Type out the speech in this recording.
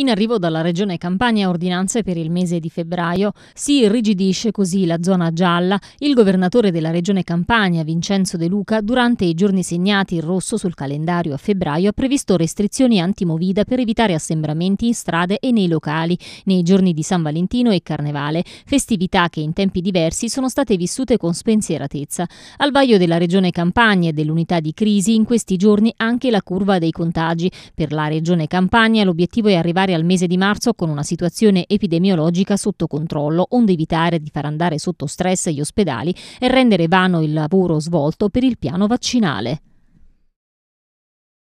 In arrivo dalla Regione Campania ordinanze per il mese di febbraio si irrigidisce così la zona gialla. Il governatore della Regione Campania, Vincenzo De Luca, durante i giorni segnati in rosso sul calendario a febbraio ha previsto restrizioni antimovida per evitare assembramenti in strade e nei locali nei giorni di San Valentino e Carnevale, festività che in tempi diversi sono state vissute con spensieratezza. Al vaglio della Regione Campania e dell'unità di crisi in questi giorni anche la curva dei contagi. Per la Regione Campania l'obiettivo è arrivare arrivare al mese di marzo con una situazione epidemiologica sotto controllo, onde evitare di far andare sotto stress gli ospedali e rendere vano il lavoro svolto per il piano vaccinale.